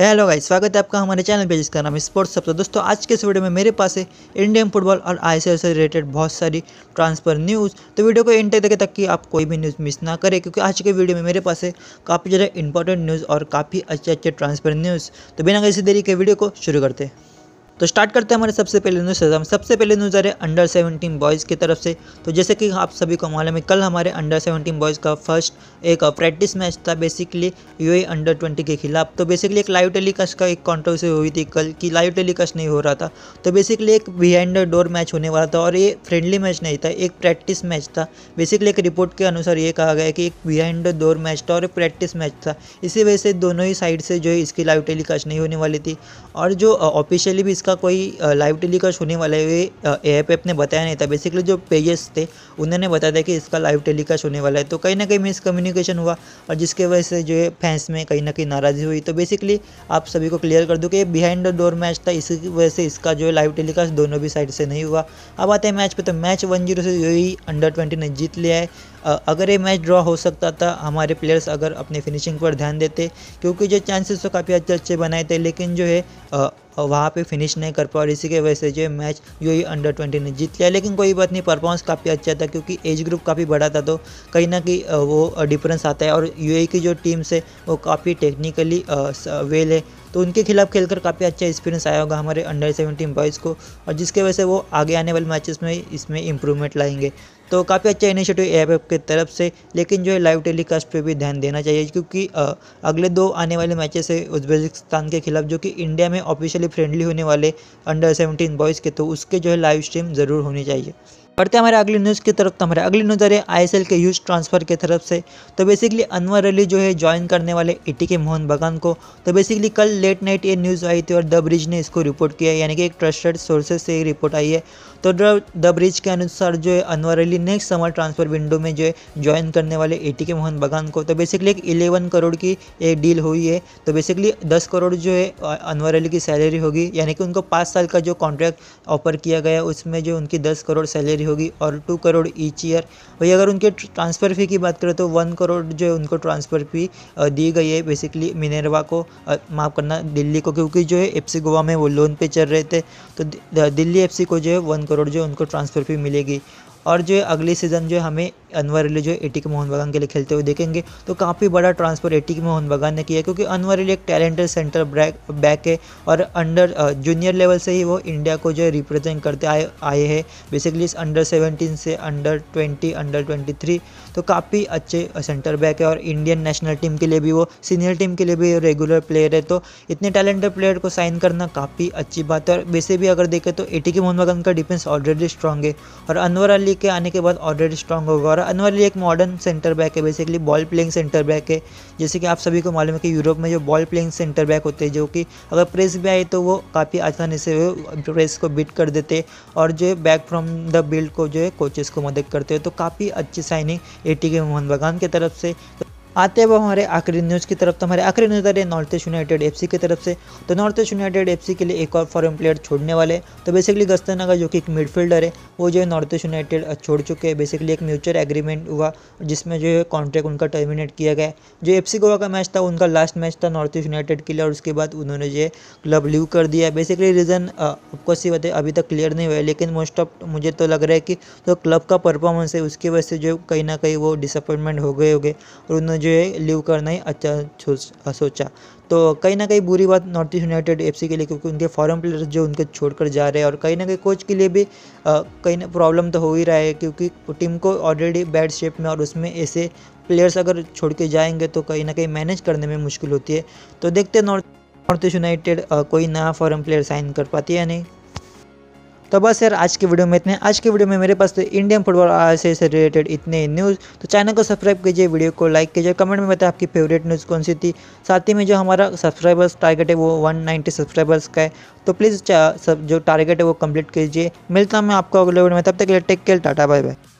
hello भाई स्वागत है आपका हमारे चैनल पे जिसका नाम स्पोर्ट्स सब तो दोस्तों आज के इस वीडियो में मेरे पास है इंडियन फुटबॉल और आई से रिलेटेड बहुत सारी ट्रांसफर न्यूज़ तो वीडियो को एंड तक तक कि आप कोई भी न्यूज़ मिस ना करें क्योंकि आज के वीडियो में मेरे पास है काफ़ी ज़्यादा इंपॉर्टेंट न्यूज़ और काफ़ी अच्छे अच्छे ट्रांसफर न्यूज़ तो बिना किसी देरी के वीडियो को शुरू करते हैं तो स्टार्ट करते हैं हमारे सबसे पहले न्यूज़ एग्जाम सबसे पहले न्यूज़ आ रहे अंडर सेवनटीन बॉयज़ की तरफ से तो जैसे कि आप सभी को मालूम है कल हमारे अंडर सेवनटीन बॉयज़ का फर्स्ट एक प्रैक्टिस मैच था बेसिकली यू अंडर ट्वेंटी के खिलाफ तो बेसिकली एक लाइव टेलीकास्ट का एक कॉन्ट्रोवर्सी हुई थी कल कि लाइव टेलीकास्ट नहीं हो रहा था तो बेसिकली एक बिहाइंड डोर मैच होने वाला था और ये फ्रेंडली मैच नहीं था एक प्रैक्टिस मैच था बेसिकली एक रिपोर्ट के अनुसार ये कहा गया कि एक बिहाइंड डोर मैच था और एक प्रैक्टिस मैच था इसी वजह से दोनों ही साइड से जो है इसकी लाइव टेलीकास्ट नहीं होने वाली थी और जो ऑफिशियली भी इसका उसका कोई लाइव टेलीकास्ट होने वाला है ये ऐप पे ने बताया नहीं था बेसिकली जो पेजेस थे उन्होंने बताया था कि इसका लाइव टेलीकास्ट होने वाला है तो कहीं ना कहीं मिसकम्युनिकेशन हुआ और जिसके वजह से जो है फैंस में कहीं ना कहीं नाराजी हुई तो बेसिकली आप सभी को क्लियर कर दूँ कि बिहाइंड द डोर मैच था इसी वजह से इसका जो है लाइव टेलीकास्ट दोनों भी साइड से नहीं हुआ अब आते हैं मैच पर तो मैच वन जीरो से ही अंडर ट्वेंटी ने जीत लिया है अगर ये मैच ड्रॉ हो सकता था हमारे प्लेयर्स अगर अपने फिनिशिंग पर ध्यान देते क्योंकि जो चांसेस तो काफ़ी अच्छे अच्छे बनाए थे लेकिन जो है और वहाँ पे फिनिश नहीं कर पाए और इसी के वजह से जो मैच यू ही अंडर ट्वेंटी ने जीत लिया लेकिन कोई बात नहीं परफॉर्मेंस काफ़ी अच्छा था क्योंकि एज ग्रुप काफ़ी बड़ा था तो कहीं ना कहीं वो डिफरेंस आता है और यू e की जो टीम से वो काफ़ी टेक्निकली वेल है तो उनके खिलाफ खेलकर काफ़ी अच्छा एक्सपीरियंस आया होगा हमारे अंडर सेवेंटीन बॉयज़ को और जिसके वजह से वो आगे आने वाले मैचेस में इसमें इम्प्रूवमेंट लाएंगे तो काफ़ी अच्छा इनिशिएटिव ऐप की तरफ से लेकिन जो है लाइव टेलीकास्ट पे भी ध्यान देना चाहिए क्योंकि अगले दो आने वाले मैचेस है उज्बेकिस्तान के खिलाफ जो कि इंडिया में ऑफिशियली फ्रेंडली होने वाले अंडर सेवनटीन बॉयज़ के तो उसके जो है लाइव स्ट्रीम ज़रूर होनी चाहिए बढ़ते हमारे अगली न्यूज़ की तरफ तो हमारे अगली न्यूज़ आ रही है आई के यूथ ट्रांसफ़र की तरफ से तो बेसिकली अनवर अली जो है ज्वाइन करने वाले ईटी e के मोहन बगान को तो बेसिकली कल लेट नाइट ये न्यूज़ आई थी और द ब्रिज ने इसको रिपोर्ट किया यानी कि एक ट्रस्टेड सोर्सेज से रिपोर्ट आई है तो द ब्रिज के अनुसार जो है Anwar Ali next summer transfer window में जो है ज्वाइन करने वाले ए e के मोहन बगान को तो बेसिकली एक इलेवन करोड़ की एक डील हुई है तो बेसिकली दस करोड़ जो है अनवर अली की सैलरी होगी यानी कि उनको पाँच साल का जो कॉन्ट्रैक्ट ऑफर किया गया उसमें जो उनकी दस करोड़ सैलरी होगी और टू करोड़ ईच ईयर वही अगर उनके ट्रांसफ़र फ़ी की बात करें तो वन करोड़ जो है उनको ट्रांसफ़र फ़ी दी गई है बेसिकली मिनरवा को माफ़ करना दिल्ली को क्योंकि जो है एफ गोवा में वो लोन पे चल रहे थे तो दिल्ली एफ को जो है वन करोड़ जो है उनको ट्रांसफ़र फ़ी मिलेगी और जो है अगले सीज़न जो है हमें अनवर अली जो ए के मोहन बगान के लिए खेलते हुए देखेंगे तो काफ़ी बड़ा ट्रांसफर ए के मोहन बगान ने किया क्योंकि अनवर अली एक टैलेंटेड सेंटर बैक बैक है और अंडर जूनियर लेवल से ही वो इंडिया को जो है रिप्रेजेंट करते आए आए हैं बेसिकली इस अंडर सेवनटीन से under twenty under twenty three तो काफ़ी अच्छे सेंटर बैक है और इंडियन नेशनल टीम के लिए भी वो सीनियर टीम के लिए भी रेगुलर प्लेयर है तो इतने टैलेंटेड प्लेयर को साइन करना काफ़ी अच्छी बात है और वैसे भी अगर देखें तो ए के मोहन बगान का डिफेंस ऑलरेडी स्ट्रॉन्ग है और अनवर अली के आने के बाद ऑलरेडी स्ट्रॉन्ग होगा और अनवर अली एक मॉडर्न सेंटर बैक है basically ball playing centre back है जैसे कि आप सभी को मालूम है कि यूरोप में जो बॉल प्लेइंग सेंटर बैक होते हैं जो कि अगर प्रेस भी आए तो वो काफ़ी आसानी से प्रेस को बीट कर देते और जो है बैक फ्रॉम द बिल्ड को जो है कोचेस को मदद करते हैं तो काफ़ी अच्छी साइनिंग ए टी के मोहन बगान की तरफ से आते हैं वो हमारे आखिरी न्यूज़ की तरफ तो हमारे आखिरी न्यूज़ आ रही है नॉर्थ ईस्ट यूनाइटेड एफ की तरफ से तो नॉर्थ ईस्ट यूनाइटेड एफ के लिए एक और फॉरन प्लेयर छोड़ने वाले तो बेसिकली गस्तनागा जो कि एक मिडफील्डर है वो जो है नॉर्थ ईस्ट यूनाइटेड छोड़ चुके हैं बेसिकली एक म्यूचुअल एग्रीमेंट हुआ जिसमें जो है कॉन्ट्रैक्ट उनका टर्मिनेट किया गया जो एफ गोवा का मैच था उनका लास्ट मैच था नॉर्थ ईस्ट यूनाइटेड के लिए और उसके बाद उन्होंने जो है क्लब लीव कर दिया बेसिकली रीज़न आपको सी बताए अभी तक क्लियर नहीं हुआ लेकिन मोस्ट ऑफ मुझे तो लग रहा है कि जो क्लब का परफॉर्मेंस है उसकी वजह से जो कहीं ना कहीं वो डिसअपॉइंटमेंट हो गए हो गए और उन्होंने जो जो है लिव करना ही अच्छा सोचा तो कहीं ना कहीं बुरी बात नॉर्थ ईस्ट यूनाइटेड एफ के लिए क्योंकि उनके फॉरन प्लेयर्स जो उनके छोड़कर जा रहे हैं और कहीं ना कहीं कोच के लिए भी कहीं ना प्रॉब्लम तो हो ही रहा है क्योंकि टीम को ऑलरेडी बैड शेप में और उसमें ऐसे प्लेयर्स अगर छोड़ के जाएंगे तो कहीं ना कहीं मैनेज करने में मुश्किल होती है तो देखते हैं नॉर्थ नॉर्थ ईस्ट यूनाइटेड कोई नया फॉरन प्लेयर साइन कर पाती है या नहीं तो बस यार आज की वीडियो में इतने आज की वीडियो में मेरे पास तो इंडियन फुटबॉल से से रिलेटेड इतने न्यूज़ तो चैनल को सब्सक्राइब कीजिए वीडियो को लाइक कीजिए कमेंट में बताएं आपकी फेवरेट न्यूज़ कौन सी थी साथ ही में जो हमारा सब्सक्राइबर्स टारगेट है वो वन सब्सक्राइबर्स का है तो प्लीज़ जो टारगेट है वो कम्प्लीट कीजिए मिलता हूँ मैं आपको अगले वीडियो में तब तक के लिए take care tata bye bye